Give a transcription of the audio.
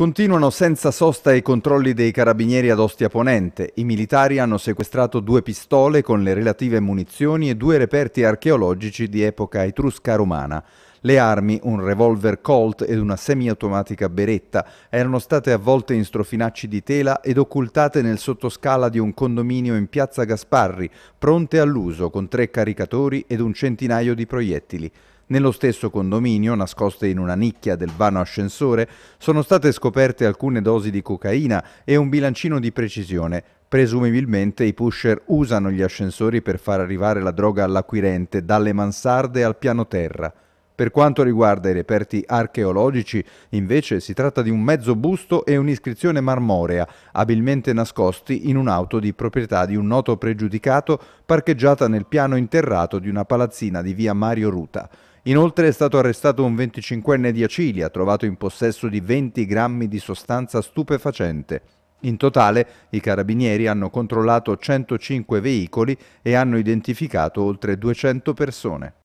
Continuano senza sosta i controlli dei carabinieri ad Ostia Ponente. I militari hanno sequestrato due pistole con le relative munizioni e due reperti archeologici di epoca etrusca romana. Le armi, un revolver Colt ed una semiautomatica Beretta, erano state avvolte in strofinacci di tela ed occultate nel sottoscala di un condominio in piazza Gasparri, pronte all'uso con tre caricatori ed un centinaio di proiettili. Nello stesso condominio, nascoste in una nicchia del vano ascensore, sono state scoperte alcune dosi di cocaina e un bilancino di precisione. Presumibilmente i pusher usano gli ascensori per far arrivare la droga all'acquirente dalle mansarde al piano terra. Per quanto riguarda i reperti archeologici, invece, si tratta di un mezzo busto e un'iscrizione marmorea, abilmente nascosti in un'auto di proprietà di un noto pregiudicato parcheggiata nel piano interrato di una palazzina di via Mario Ruta. Inoltre è stato arrestato un 25enne di Acilia, trovato in possesso di 20 grammi di sostanza stupefacente. In totale i carabinieri hanno controllato 105 veicoli e hanno identificato oltre 200 persone.